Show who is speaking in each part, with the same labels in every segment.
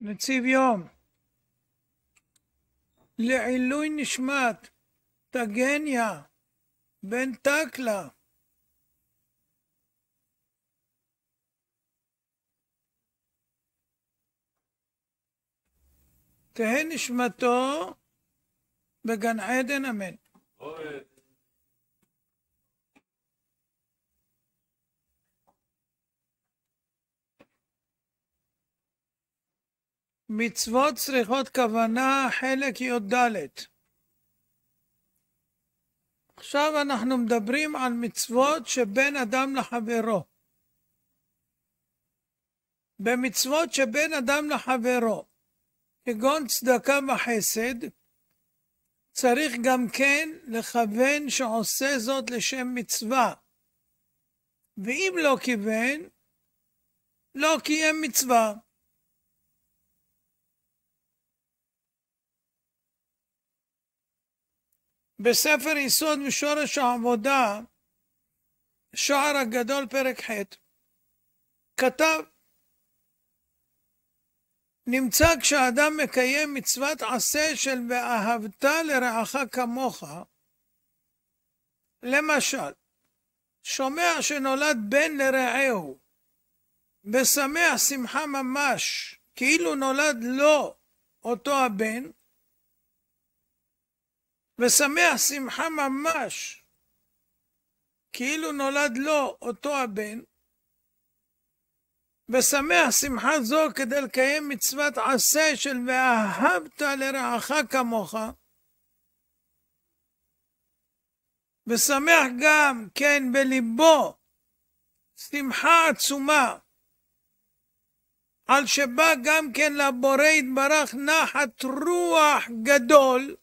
Speaker 1: נציב יום, לעילוי נשמת טגניה בן טקלה. תהא נשמתו בגן עדן אמן. מצוות צריכות כוונה, חלק י"ד. עכשיו אנחנו מדברים על מצוות שבין אדם לחברו. במצוות שבין אדם לחברו, כגון צדקה וחסד, צריך גם כן לכוון שעושה זאת לשם מצווה. ואם לא כיוון, לא קיים מצווה. בספר יסוד ושורש העבודה, שער הגדול פרק ח', כתב נמצא כשאדם מקיים מצוות עשה של ואהבת לרעך כמוך, למשל, שומע שנולד בן לרעהו, ושמח שמחה ממש, כאילו נולד לו אותו הבן, ושמח שמחה ממש, כאילו נולד לו אותו הבן, ושמח שמחה זו כדי לקיים מצוות עשה של ואהבת לרעך כמוך, ושמח גם, כן, בליבו שמחה עצומה, על שבא גם כן לבורא יתברך נחת רוח גדול,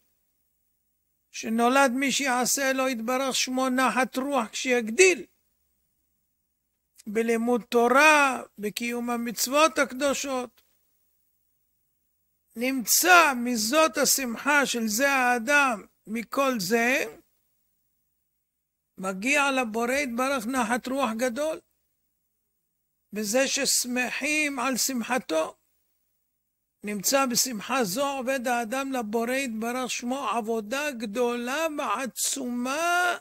Speaker 1: שנולד מי שיעשה לו יתברך שמו נחת רוח כשיגדיל. בלימוד תורה, בקיום המצוות הקדושות. נמצא מזאת השמחה של זה האדם, מכל זה, מגיע לבורא יתברך נחת רוח גדול, בזה ששמחים על שמחתו. נמצא בשמחה זו עובד האדם לבורא יתברך שמו עבודה גדולה ועצומה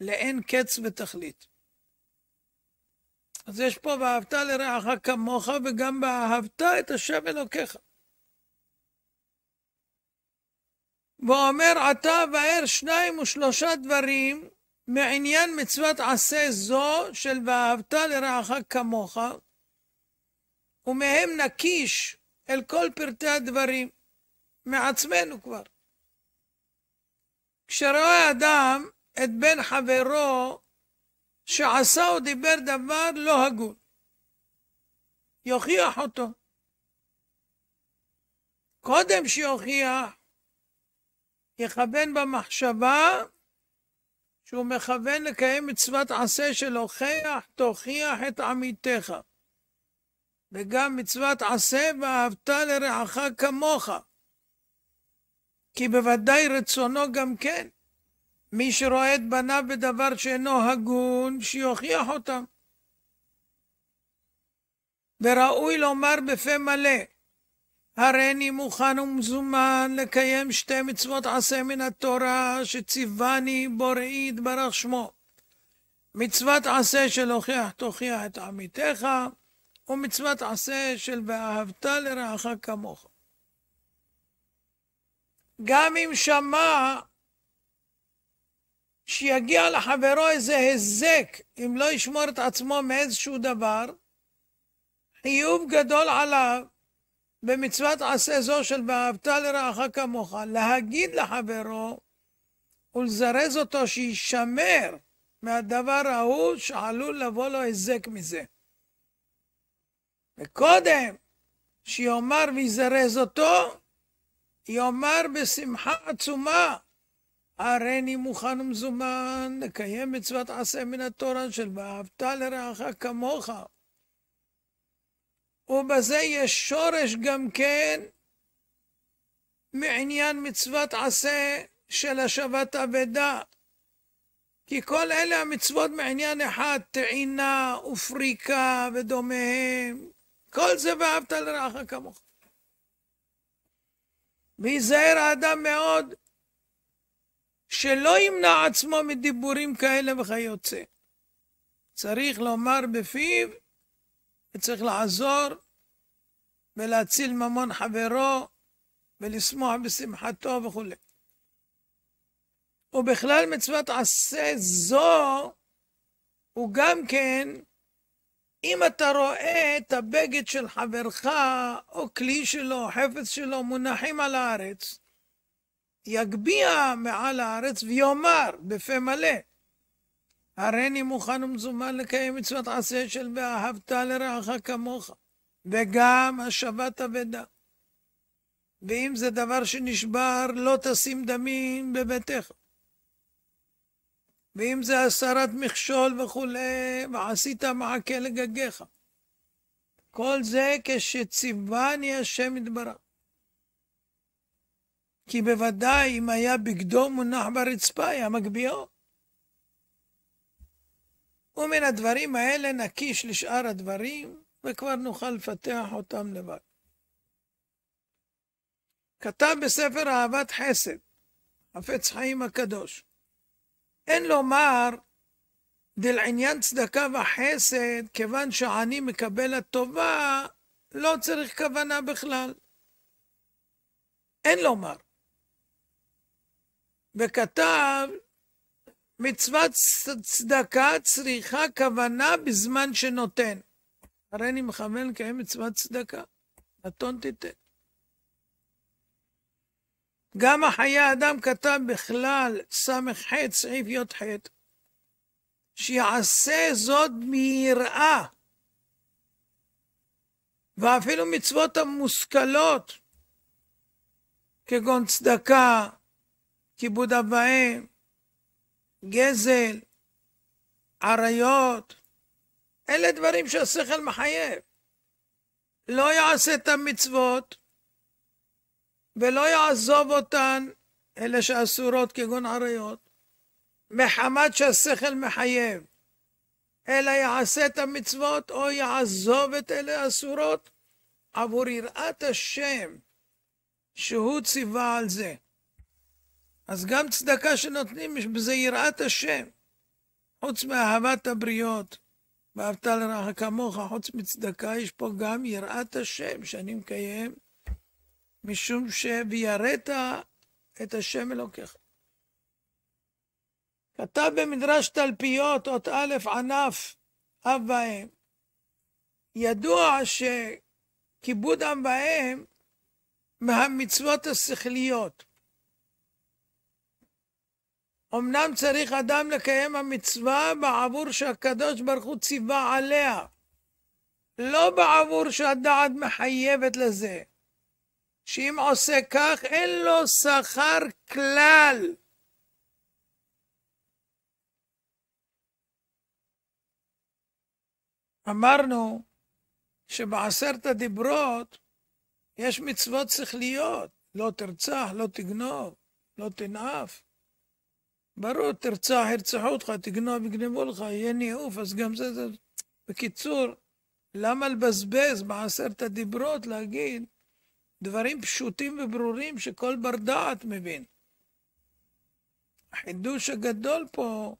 Speaker 1: לאין קץ ותכלית. אז יש פה ואהבת לרעך כמוך וגם ואהבת את השם אלוקיך. ואומר עתה ואר שניים ושלושה דברים מעניין מצוות עשה זו של ואהבת לרעך כמוך, ומהם נקיש אל כל פרטי הדברים, מעצמנו כבר. כשרואה אדם את בן חברו שעשה או דיבר דבר לא הגון, יוכיח אותו. קודם שיוכיח, יכוון במחשבה שהוא מכוון לקיים מצוות עשה של הוכיח, תוכיח את עמיתך. וגם מצוות עשה ואהבת לרעך כמוך. כי בוודאי רצונו גם כן. מי שרואה את בניו בדבר שאינו הגון, שיוכיח אותם. וראוי לומר בפה מלא, הריני מוכן ומזומן לקיים שתי מצוות עשה מן התורה שציווני בוראי יתברך שמו. מצוות עשה של הוכיח תוכיח את עמיתך, או מצוות עשה של ואהבת לרעך כמוך. גם אם שמע שיגיע לחברו איזה היזק, אם לא ישמור את עצמו מאיזשהו דבר, חיוב גדול עליו במצוות עשה זו של ואהבת לרעך כמוך, להגיד לחברו ולזרז אותו שישמר מהדבר ההוא שעלול לבוא לו היזק מזה. וקודם שיאמר ויזרז אותו, יאמר בשמחה עצומה, הריני מוכן ומזומן לקיים מצוות עשה מן התורה של ואהבת לרעך כמוך. ובזה יש שורש גם כן מעניין מצוות עשה של השבת אבדה. כי כל אלה המצוות מעניין אחד, טעינה ופריקה ודומיהם, כל זה ואהבת לרעך כמוך. וייזהר האדם מאוד שלא ימנע עצמו מדיבורים כאלה וכיוצא. צריך לומר בפיו, וצריך לעזור ולהציל ממון חברו, ולשמוח בשמחתו וכו'. ובכלל מצוות עשה זו הוא גם כן אם אתה רואה את הבגד של חברך, או כלי שלו, או חפץ שלו, מונחים על הארץ, יגביה מעל הארץ ויאמר בפה מלא, הריני מוכן ומזומן לקיים מצוות עשה של ואהבת לרעך כמוך, וגם השבת אבדה. ואם זה דבר שנשבר, לא תשים דמים בביתך. ואם זה הסרת מכשול וכולי, ועשית מעקה לגגיך. כל זה כשציווני השם יתברך. כי בוודאי אם היה בגדו מונח ברצפה, היה מגביהו. ומן הדברים האלה נקיש לשאר הדברים, וכבר נוכל לפתח אותם לבד. כתב בספר אהבת חסד, חפץ חיים הקדוש, אין לומר דלעניין צדקה וחסד, כיוון שעני מקבל הטובה, לא צריך כוונה בכלל. אין לומר. וכתב, מצוות צדקה צריכה כוונה בזמן שנותן. הרי אני מכוון לקיים מצוות צדקה, נתון תיתן. גם החיי אדם כתב בכלל, ס"ח, סעיף י"ח, שיעשה זאת מיראה, ואפילו מצוות המושכלות, כגון צדקה, כיבוד אב ואם, גזל, עריות, אלה דברים שהשכל מחייב. לא יעשה את המצוות, ולא יעזוב אותן אלה שאסורות כגון עריות, מחמת שהשכל מחייב, אלא יעשה את המצוות או יעזוב את אלה האסורות עבור יראת השם שהוא ציווה על זה. אז גם צדקה שנותנים בזה יראת השם, חוץ מאהבת הבריות. ואהבת לרעך כמוך, חוץ מצדקה, יש פה גם יראת השם שאני מקיים משום ש"ויראת את השם אלוקיך". כתב במדרש תלפיות, אות א', ענף, אב ואם. ידוע שכיבוד אב ואם מהמצוות השכליות. אמנם צריך אדם לקיים המצווה בעבור שהקדוש ברוך הוא ציווה עליה, לא בעבור שהדעת מחייבת לזה. שאם עושה כך אין לו שכר כלל. אמרנו שבעשרת הדיברות יש מצוות שכליות, לא תרצח, לא תגנוב, לא תנאף. ברור, תרצח, ירצחו אותך, תגנוב, יגנבו לך, יהיה ניאוף, אז גם זה, זה... בקיצור, למה לבזבז בעשרת הדיברות להגיד דברים פשוטים וברורים שכל בר דעת מבין. החידוש הגדול פה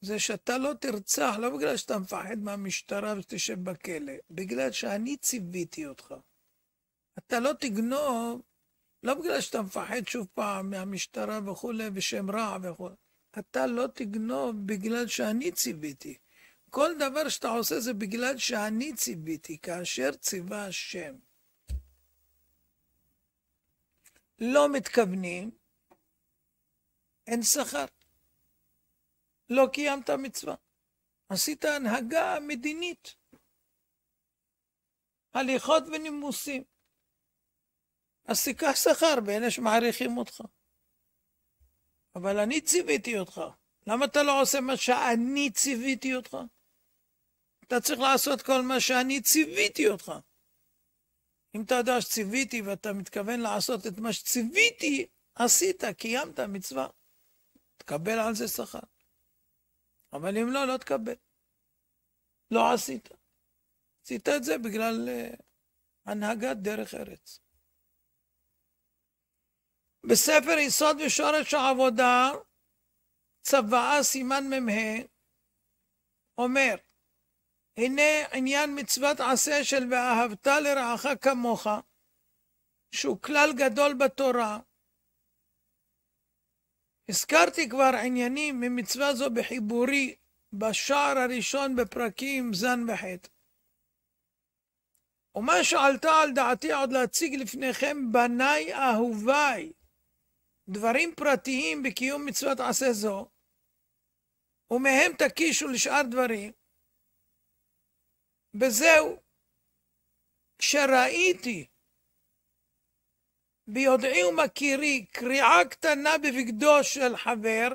Speaker 1: זה שאתה לא תרצח, לא בגלל שאתה מפחד מהמשטרה ושתשב בכלא, בגלל שאני ציוויתי אותך. אתה לא תגנוב, לא בגלל שאתה מפחד שוב פעם מהמשטרה וכולי, ושם רע וכולי. אתה לא תגנוב בגלל שאני ציוויתי. כל דבר שאתה עושה זה בגלל שאני ציוויתי, כאשר ציווה השם. לא מתכוונים, אין שכר. לא קיימת מצווה. עשית הנהגה מדינית. הליכות ונימוסים. אז תיקח שכר באלה שמעריכים אותך. אבל אני ציוויתי אותך. למה אתה לא עושה מה שאני ציוויתי אותך? אתה צריך לעשות כל מה שאני ציוויתי אותך. אם אתה יודע שציוויתי ואתה מתכוון לעשות את מה שציוויתי, עשית, קיימת מצווה. תקבל על זה שכר. אבל אם לא, לא תקבל. לא עשית. עשית את זה בגלל uh, הנהגת דרך ארץ. בספר יסוד ושורש העבודה, צוואה סימן מ"ה, אומר, הנה עניין מצוות עשה של ואהבת לרעך כמוך, שהוא כלל גדול בתורה. הזכרתי כבר עניינים ממצווה זו בחיבורי בשער הראשון בפרקים ז' וח'. ומה שעלתה על דעתי עוד להציג לפניכם, בניי אהוביי, דברים פרטיים בקיום מצוות עשה זו, ומהם תקישו לשאר דברים, בזהו. כשראיתי ביודעי ומכירי קריאה קטנה בבגדו של חבר,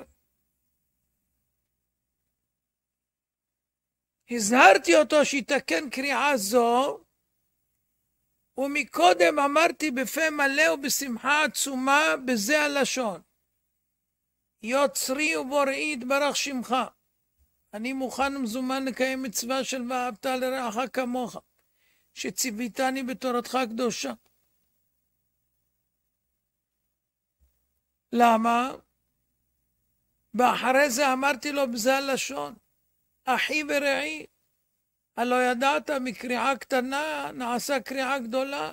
Speaker 1: הזהרתי אותו שיתקן קריאה זו, ומקודם אמרתי בפה מלא ובשמחה עצומה בזה הלשון: יוצרי ובוראי יתברך שמך. אני מוכן ומזומן לקיים מצווה של ואהבת לרעך כמוך, שציוויתני בתורתך הקדושה. למה? ואחרי זה אמרתי לו בזה הלשון, אחי ורעי, הלא ידעת מקריאה קטנה נעשה קריאה גדולה.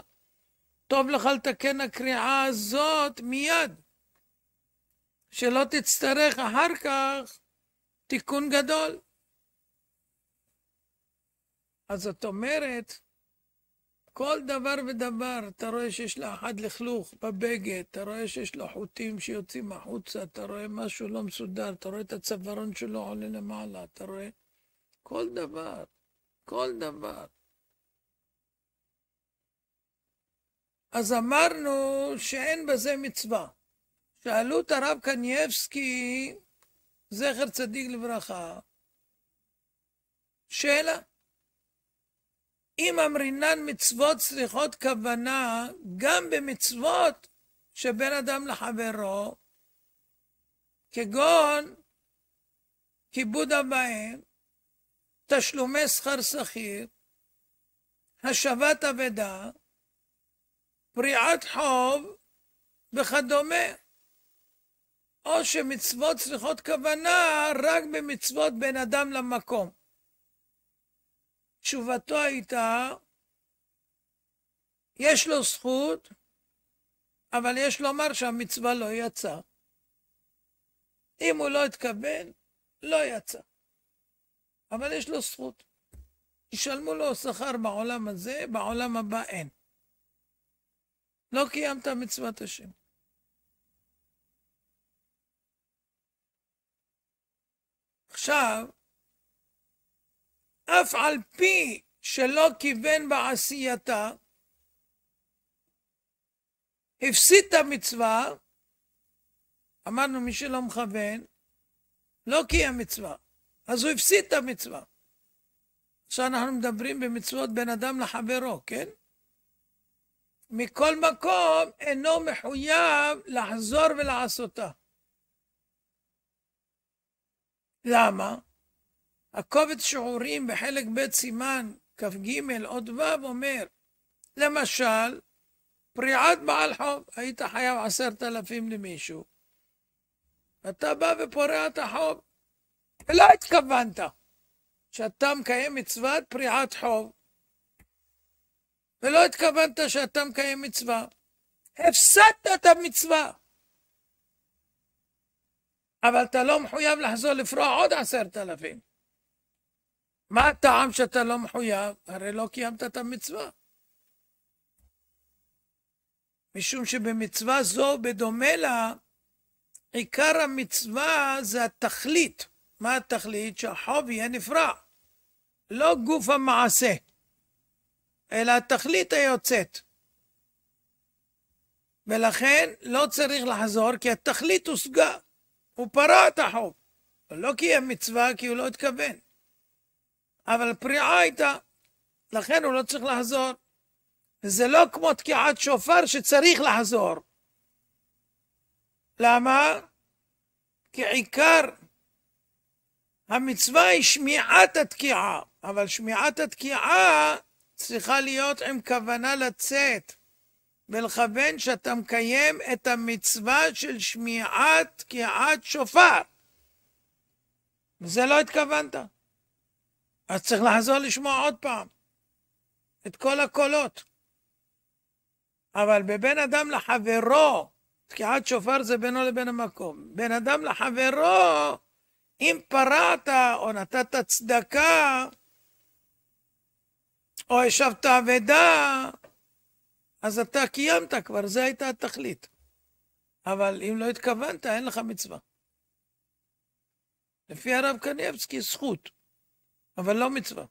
Speaker 1: טוב לך לתקן הקריאה הזאת מיד, שלא תצטרך אחר כך תיקון גדול. אז זאת אומרת, כל דבר ודבר, אתה רואה שיש לאחד לכלוך בבגד, אתה רואה שיש לו חוטים שיוצאים החוצה, אתה רואה משהו לא מסודר, אתה רואה את הצווארון שלו עולה למעלה, אתה רואה כל דבר, כל דבר. אז אמרנו שאין בזה מצווה. שאלו את הרב קנייבסקי, זכר צדיק לברכה, שאלה. אם אמרינן מצוות צריכות כוונה גם במצוות שבין אדם לחברו, כגון כיבוד הבאים, תשלומי שכר שכיר, השבת אבדה, פריעת חוב וכדומה. או שמצוות צריכות כוונה רק במצוות בין אדם למקום. תשובתו הייתה, יש לו זכות, אבל יש לומר שהמצווה לא יצאה. אם הוא לא התכוון, לא יצא. אבל יש לו זכות. ישלמו לו שכר בעולם הזה, בעולם הבא אין. לא קיימת מצוות השם. עכשיו, אף על פי שלא כיוון בעשייתה, הפסיד את המצווה, אמרנו מי שלא מכוון, לא קיים מצווה, אז הוא הפסיד את המצווה. עכשיו אנחנו מדברים במצוות בין אדם לחברו, כן? מכל מקום אינו מחויב לחזור ולעשותה. למה? הקובץ שיעורים בחלק ב' סימן כ"ג עוד ו' אומר, למשל, פריעת בעל חוב, היית חייב עשרת אלפים למישהו, אתה בא ופורע את החוב, ולא התכוונת שאתה מקיים מצוות פריעת חוב, ולא התכוונת שאתה מקיים מצווה. הפסדת את המצווה. אבל אתה לא מחויב לחזור לפרוע עוד עשרת אלפים. מה הטעם שאתה לא מחויב? הרי לא קיימת את המצווה. משום שבמצווה זו, בדומה לה, עיקר המצווה זה התכלית. מה התכלית? שהחוב יהיה נפרע. לא גוף המעשה, אלא התכלית היוצאת. ולכן לא צריך לחזור, כי התכלית הושגה. הוא פרע את החוב. הוא לא קיים מצווה כי הוא לא התכוון. אבל פריעה הייתה, לכן הוא לא צריך לחזור. וזה לא כמו תקיעת שופר שצריך לחזור. למה? כי עיקר המצווה היא שמיעת התקיעה, אבל שמיעת התקיעה צריכה להיות עם כוונה לצאת. ולכוון שאתה מקיים את המצווה של שמיעת תקיעת שופר. וזה לא התכוונת. אז צריך לחזור לשמוע עוד פעם את כל הקולות. אבל בבין אדם לחברו, תקיעת שופר זה בינו לבין המקום. בין אדם לחברו, אם פרעת או נתת צדקה, או השבת אבדה, אז אתה קיימת כבר, זו הייתה התכלית. אבל אם לא התכוונת, אין לך מצווה. לפי הרב קניאבסקי, זכות, אבל לא מצווה.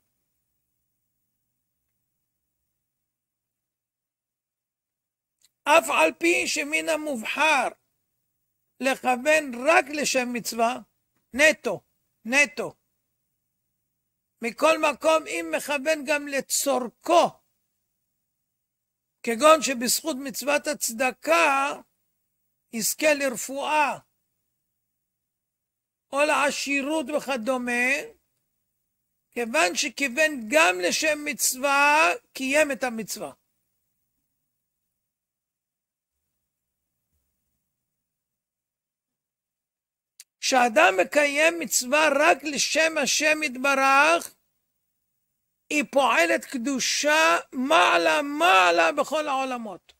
Speaker 1: אף על פי שמן המובחר לכוון רק לשם מצווה, נטו, נטו. מכל מקום, אם מכוון גם לצורכו כגון שבזכות מצוות הצדקה יזכה לרפואה, או לעשירות וכדומה, כיוון שכיוון גם לשם מצווה, קיים את המצווה. כשאדם מקיים מצווה רק לשם השם יתברך, היא פועלת קדושה מעלה מעלה בכל העולמות.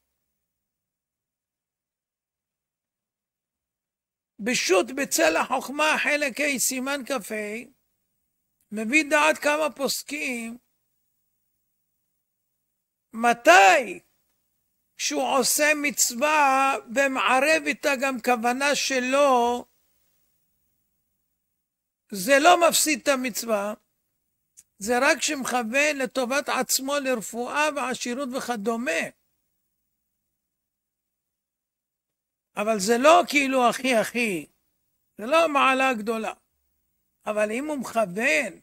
Speaker 1: בשו"ת בצל החוכמה חלק ה' סימן כ"ה מביא דעת כמה פוסקים מתי כשהוא עושה מצווה ומערב איתה גם כוונה שלו זה לא מפסיד את המצווה זה רק שמכוון לטובת עצמו לרפואה ועשירות וכדומה. אבל זה לא כאילו הכי הכי, זה לא המעלה הגדולה. אבל אם הוא מכוון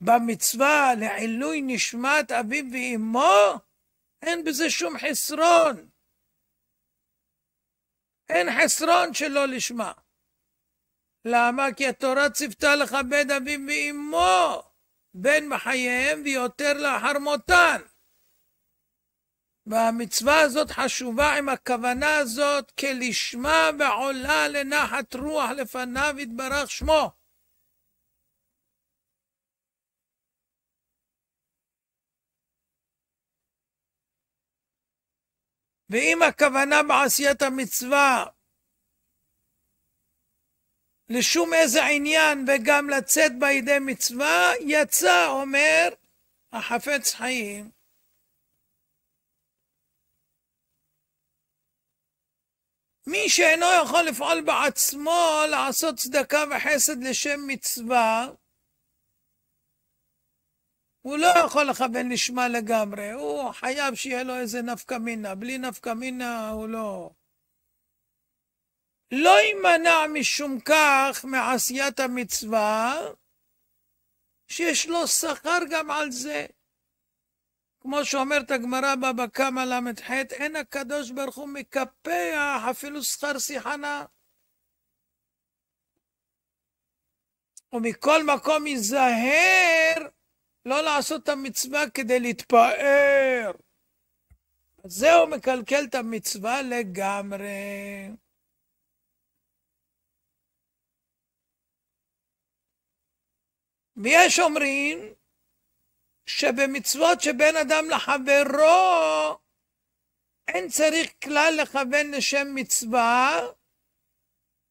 Speaker 1: במצווה לעילוי נשמת אביו ואמו, אין בזה שום חסרון. אין חסרון שלא לשמה. למה? כי התורה ציוותה לכבד אביו ואמו. בין בחייהם ויותר לאחר מותן. והמצווה הזאת חשובה עם הכוונה הזאת כלשמה ועולה לנחת רוח לפניו יתברך שמו. ואם הכוונה בעשיית המצווה לשום איזה עניין וגם לצאת בידי מצווה, יצא, אומר החפץ חיים. מי שאינו יכול לפעול בעצמו לעשות צדקה וחסד לשם מצווה, הוא לא יכול לכוון לשמה לגמרי, הוא חייב שיהיה לו איזה נפקא מינה, בלי נפקא מינה הוא לא... לא יימנע משום כך מעשיית המצווה, שיש לו שכר גם על זה. כמו שאומרת הגמרא בבא קמא ל"ח, אין הקדוש ברוך הוא מקפח אפילו שכר שיחנה. ומכל מקום ייזהר לא לעשות את המצווה כדי להתפאר. זהו מקלקל את המצווה לגמרי. ויש אומרים שבמצוות שבין אדם לחברו אין צריך כלל לכוון לשם מצווה,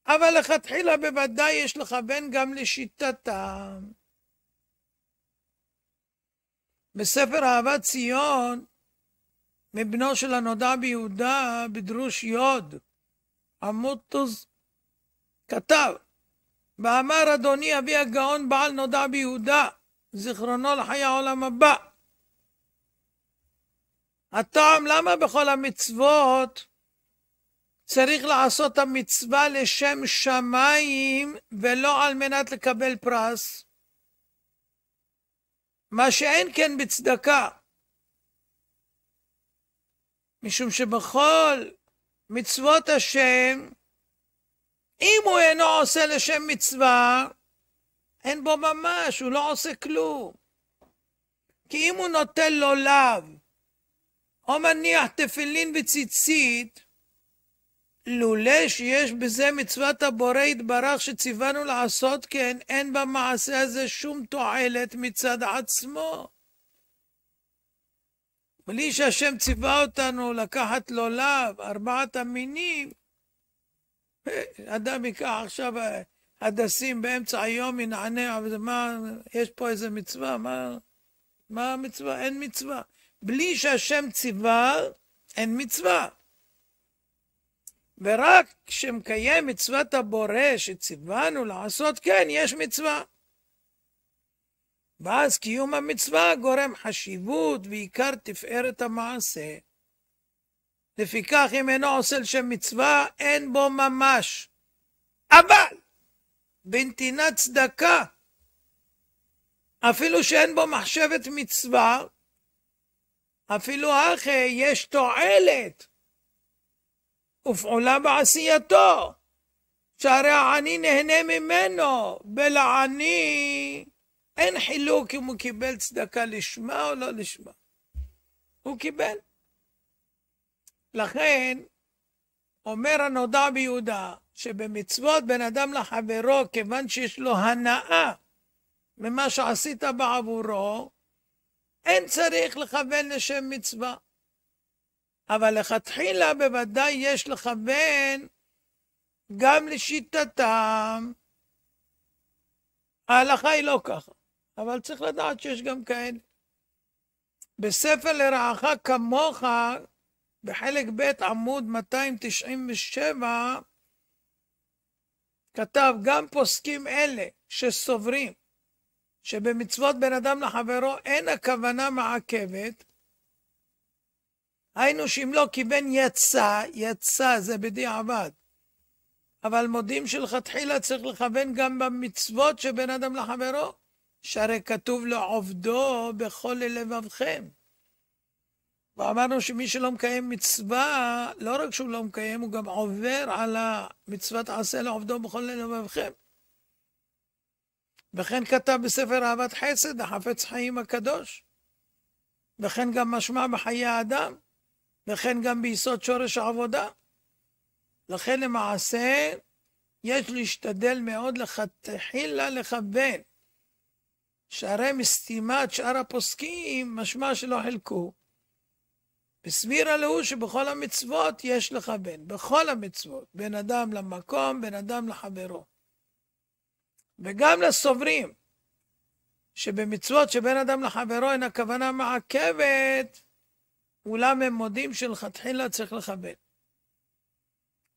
Speaker 1: אבל לכתחילה בוודאי יש לכוון גם לשיטתם. בספר אהבת ציון, מבנו של הנודע ביהודה, בדרוש יוד, עמוד כתב ואמר אדוני אבי הגאון בעל נודע ביהודה, זיכרונו לחיי העולם הבא. הטעם למה בכל המצוות צריך לעשות את המצווה לשם שמיים ולא על מנת לקבל פרס? מה שאין כן בצדקה. משום שבכל מצוות השם אם הוא אינו עושה לשם מצווה, אין בו ממש, הוא לא עושה כלום. כי אם הוא נוטל לו לאו, או מניח תפילין וציצית, לולא שיש בזה מצוות הבורא יתברך שציוונו לעשות כן, אין במעשה הזה שום תועלת מצד עצמו. בלי שהשם ציווה אותנו לקחת לו לאו, ארבעת המינים, אדם ייקח עכשיו אה, הדסים באמצע היום, ינענע, מה, יש פה איזה מצווה? מה, מה המצווה? אין מצווה. בלי שהשם ציווה, אין מצווה. ורק כשמקיים מצוות הבורא שציוונו לעשות, כן, יש מצווה. ואז קיום המצווה גורם חשיבות ועיקר תפארת המעשה. לפיכך אם אינו עושה לשם מצווה, אין בו ממש. אבל בנתינת צדקה, אפילו שאין בו מחשבת מצווה, אפילו אחי יש תועלת ופעולה בעשייתו, שהרי העני נהנה ממנו, ולעני אין חילוק אם הוא קיבל צדקה לשמה או לא לשמה. הוא קיבל. לכן, אומר הנודע ביהודה, שבמצוות בין אדם לחברו, כיוון שיש לו הנאה ממה שעשית בעבורו, אין צריך לכוון לשם מצווה. אבל לכתחילה בוודאי יש לכוון גם לשיטתם. ההלכה היא לא ככה, אבל צריך לדעת שיש גם כאלה. בספר לרעך כמוך בחלק ב' עמוד 297 כתב גם פוסקים אלה שסוברים שבמצוות בין אדם לחברו אין הכוונה מעכבת, היינו שאם לא כיוון יצא, יצא זה בדיעבד, אבל מודים שלכתחילה צריך לכוון גם במצוות שבין אדם לחברו, שהרי כתוב לו עובדו בכל לבבכם. ואמרנו שמי שלא מקיים מצווה, לא רק שהוא לא מקיים, הוא גם עובר על המצוות עשה לעובדו בכל ליל ובכם. וכן כתב בספר אהבת חסד, החפץ חיים הקדוש. וכן גם משמע בחיי האדם. וכן גם ביסוד שורש העבודה. לכן למעשה, יש להשתדל מאוד לכתחילה לכוון. שהרי מסתימת שאר הפוסקים, משמע שלא חילקו. וסבירה להוא שבכל המצוות יש לך בן, בכל המצוות, בין אדם למקום, בין אדם לחברו. וגם לסוברים, שבמצוות שבין אדם לחברו אין הכוונה מעכבת, אולם הם מודים שלכתחילה צריך לכבד.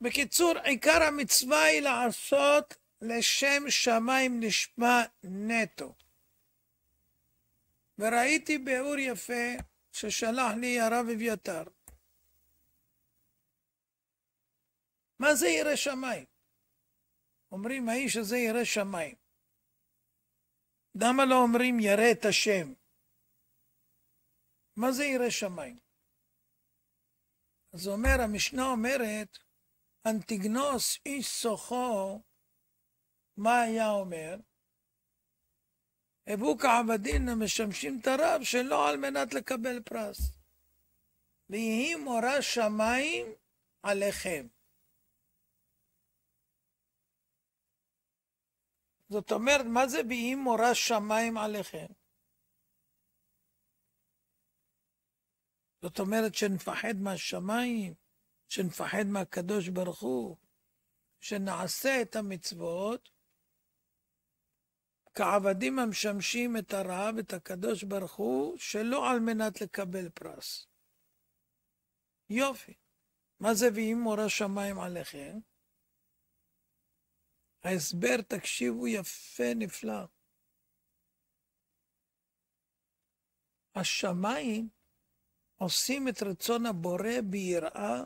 Speaker 1: בקיצור, עיקר המצווה היא לעשות לשם שמיים נשמע נטו. וראיתי ביאור יפה ששלח לי הרב אביתר. מה זה ירא שמיים? אומרים, האיש הזה ירא שמיים. למה לא אומרים ירא את השם? מה זה ירא שמיים? אז אומר, המשנה אומרת, אנטיגנוס איש סוחו, מה היה אומר? אבוק עבדין משמשים את הרב שלא על מנת לקבל פרס. ויהי מורה שמיים עליכם. זאת אומרת, מה זה ויהי מורה שמיים עליכם? זאת אומרת שנפחד מהשמיים, שנפחד מהקדוש ברוך הוא, שנעשה את המצוות כעבדים המשמשים את הרעב, את הקדוש ברוך הוא, שלא על מנת לקבל פרס. יופי. מה זה ואם מורה שמיים עליכם? ההסבר, תקשיבו, יפה, נפלא. השמיים עושים את רצון הבורא ביראה,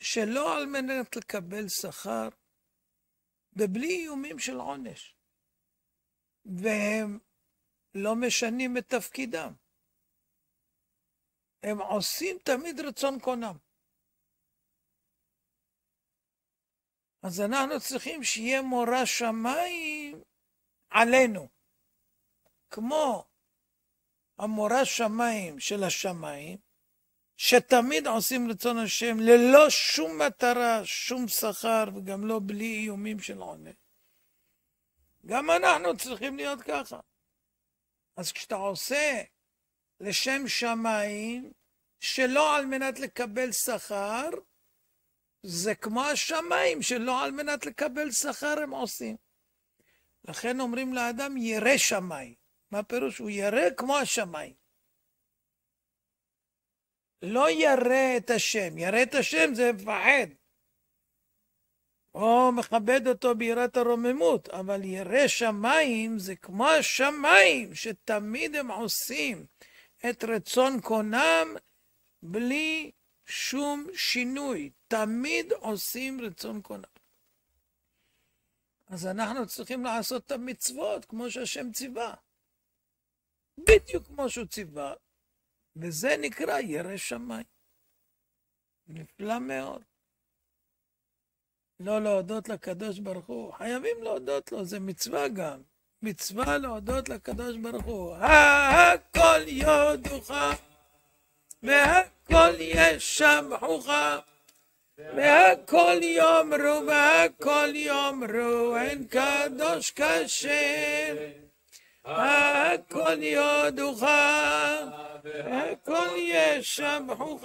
Speaker 1: שלא על מנת לקבל שכר, ובלי איומים של עונש. והם לא משנים את תפקידם. הם עושים תמיד רצון קונם. אז אנחנו צריכים שיהיה מורא שמיים עלינו. כמו המורא שמיים של השמיים, שתמיד עושים רצון השם ללא שום מטרה, שום שכר, וגם לא בלי איומים של עונש. גם אנחנו צריכים להיות ככה. אז כשאתה עושה לשם שמיים, שלא על מנת לקבל שכר, זה כמו השמיים, שלא על מנת לקבל שכר הם עושים. לכן אומרים לאדם, ירא שמיים. מה הפירוש? הוא ירא כמו השמיים. לא ירא את השם, ירא את השם זה מפחד. או מכבד אותו ביראת הרוממות, אבל ירא שמיים זה כמו השמיים, שתמיד הם עושים את רצון קונם בלי שום שינוי. תמיד עושים רצון קונם. אז אנחנו צריכים לעשות את המצוות כמו שהשם ציווה. בדיוק כמו שהוא ציווה, וזה נקרא ירא שמיים. נפלא מאוד. לא להודות לקדוש ברוך הוא. חייבים להודות לו, זה מצווה גם. מצווה להודות לקדוש ברוך הוא. הכל יודוך, והכל ישמחוך, והכל יאמרו, והכל יאמרו, אין קדוש כשר. הכל יודוך, והכל ישמחוך.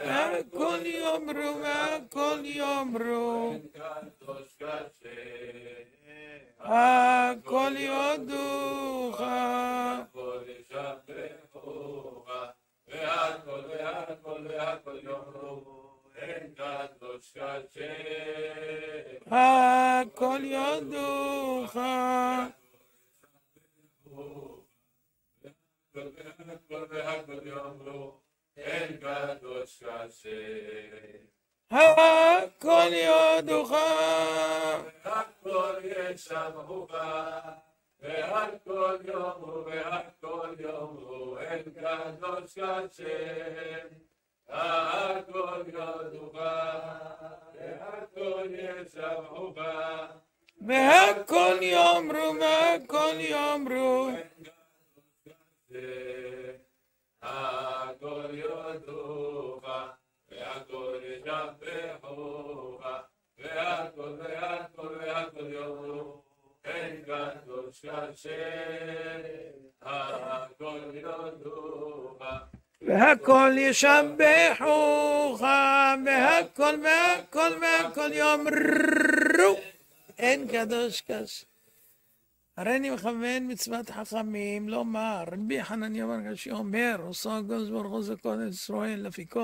Speaker 1: והכל יאמרו, והכל יאמרו. הכל יודוך. הכל ישבחוך. והכל והכל והכל יאמרו. אין קדוש קשה. הכל יודוך. והכל והכל והכל יאמרו. הכל יודוך, והכל ישמעו בה, והכל יאמרו, והכל יאמרו, אין קדוש כשם. הכל יודוך, והכל ישמעו בה, והכל יאמרו, והכל יאמרו, אין קדוש כשם. הכל יודוך, והכל ישבחוך, והכל והכל והכל יודוך, אין קדוש השם, הכל יודוך. והכל ישבחוך, והכל והכל והכל יאמרו, אין קדוש קשה. הרי אני מכוון מצוות חכמים לומר, רבי חנניה בן קשי אומר, עושה הקדוש ברוך הוא זה קודם ישראל לפיקו.